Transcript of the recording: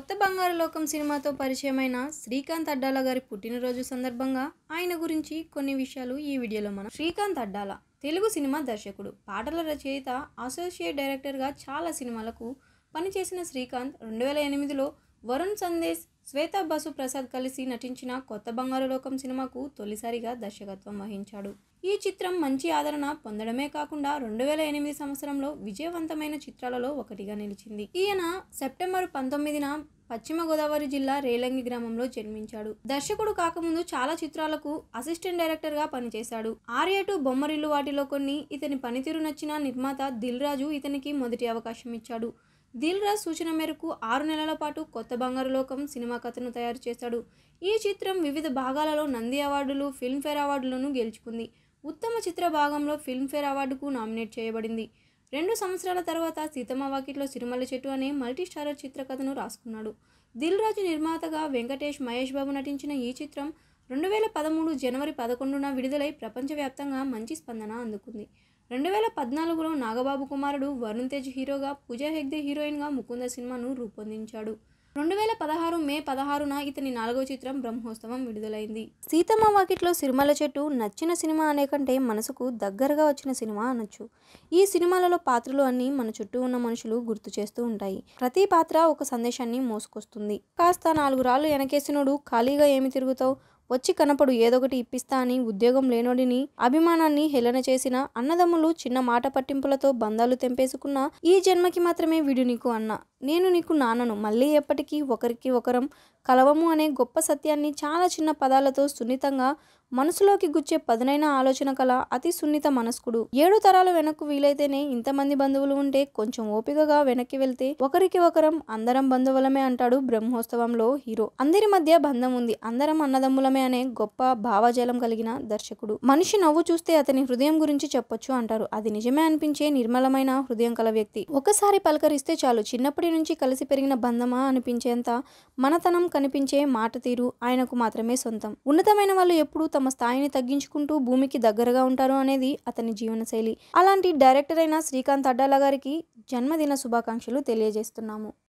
కొత్త బంగారు లోకం సినిమాతో పరిచయమైన శ్రీకాంత్ అడ్డాల గారి పుట్టినరోజు సందర్భంగా ఆయన గురించి కొన్ని విషయాలు ఈ వీడియోలో మనం శ్రీకాంత్ అడ్డాల తెలుగు సినిమా దర్శకుడు పాటల రచయిత అసోసియేట్ డైరెక్టర్గా చాలా సినిమాలకు పనిచేసిన శ్రీకాంత్ రెండు వేల ఎనిమిదిలో వరుణ్ సందేశ్ శ్వేత బసు ప్రసాద్ కలిసి నటించిన కొత్త బంగారు లోకం సినిమాకు తొలిసారిగా దర్శకత్వం వహించాడు ఈ చిత్రం మంచి ఆదరణ పొందడమే కాకుండా రెండు వేల ఎనిమిది సంవత్సరంలో విజయవంతమైన చిత్రాలలో ఒకటిగా నిలిచింది ఈయన సెప్టెంబర్ పంతొమ్మిదిన పశ్చిమ గోదావరి జిల్లా రేలంగి గ్రామంలో జన్మించాడు దర్శకుడు కాకముందు చాలా చిత్రాలకు అసిస్టెంట్ డైరెక్టర్ గా పనిచేశాడు టు బొమ్మరిల్లు వాటిలో కొన్ని ఇతని పనితీరు నచ్చిన నిర్మాత దిల్ రాజు ఇతనికి మొదటి అవకాశం ఇచ్చాడు దిల్ రాజ్ సూచన మేరకు ఆరు నెలల పాటు కొత్త బంగారు లోకం సినిమా కథను తయారు చేశాడు ఈ చిత్రం వివిధ భాగాలలో నంది అవార్డులు ఫిల్మ్ఫేర్ అవార్డులను గెలుచుకుంది ఉత్తమ చిత్ర భాగంలో ఫిల్మ్ఫేర్ అవార్డుకు నామినేట్ చేయబడింది రెండు సంవత్సరాల తర్వాత సీతమ్మ వాకిట్లో సిరిమల్ల చెట్టు అనే మల్టీ స్టారర్ చిత్రకథను రాసుకున్నాడు దిల్ రాజు నిర్మాతగా వెంకటేష్ మహేష్ బాబు నటించిన ఈ చిత్రం రెండు వేల పదమూడు జనవరి పదకొండున విడుదలై ప్రపంచవ్యాప్తంగా మంచి స్పందన అందుకుంది రెండు వేల పద్నాలుగులో నాగబాబు కుమారుడు వరుణ్ తేజ్ హీరోగా పూజా హెగ్దే హీరోయిన్గా ముకుంద సినిమాను రూపొందించాడు రెండు వేల పదహారు మే పదహారున ఇతని నాలుగో చిత్రం బ్రహ్మోత్సవం విడుదలైంది సీతమ్మ వాకిట్లో సిరిమల చెట్టు నచ్చిన సినిమా అనే కంటే మనసుకు దగ్గరగా వచ్చిన సినిమా అనొచ్చు ఈ సినిమాలలో పాత్రలు అన్నీ మన చుట్టూ ఉన్న మనుషులు గుర్తు చేస్తూ ఉంటాయి ప్రతి పాత్ర ఒక సందేశాన్ని మోసుకొస్తుంది కాస్త నాలుగు రాళ్ళు వెనకేసినోడు ఖాళీగా ఏమి తిరుగుతావు వచ్చి కనపడు ఏదొకటి ఇప్పిస్తా అని ఉద్యోగం లేనోడిని అభిమానాన్ని హేళన చేసిన అన్నదమ్ములు చిన్న మాట పట్టింపులతో బంధాలు తెంపేసుకున్న ఈ జన్మకి మాత్రమే వీడు నీకు అన్న నేను నీకు నాన్నను మళ్ళీ ఎప్పటికీ ఒకరికి ఒకరం కలవము అనే గొప్ప సత్యాన్ని చాలా చిన్న పదాలతో సున్నితంగా మనసులోకి గుచ్చే పదునైన ఆలోచన కల అతి సున్నిత మనస్కుడు ఏడు తరాలు వెనక్కు వీలైతేనే ఇంతమంది బంధువులు ఉంటే కొంచెం ఓపికగా వెనక్కి వెళ్తే ఒకరికి ఒకరం అందరం బంధువులమే అంటాడు బ్రహ్మోత్సవంలో హీరో అందరి మధ్య బంధం ఉంది అందరం అన్నదమ్ములమే మాత్రమే అనే గొప్ప భావజాలం కలిగిన దర్శకుడు మనిషి నవ్వు చూస్తే అతని హృదయం గురించి చెప్పొచ్చు అంటారు అది నిజమే అనిపించే నిర్మలమైన హృదయం కల వ్యక్తి ఒకసారి పలకరిస్తే చాలు చిన్నప్పటి నుంచి కలిసి పెరిగిన బంధమా అనిపించేంత మనతనం కనిపించే మాట తీరు ఆయనకు మాత్రమే సొంతం ఉన్నతమైన వాళ్ళు ఎప్పుడు తమ స్థాయిని తగ్గించుకుంటూ భూమికి దగ్గరగా ఉంటారు అనేది అతని జీవనశైలి అలాంటి డైరెక్టర్ అయిన శ్రీకాంత్ అడ్డాల గారికి జన్మదిన శుభాకాంక్షలు తెలియజేస్తున్నాము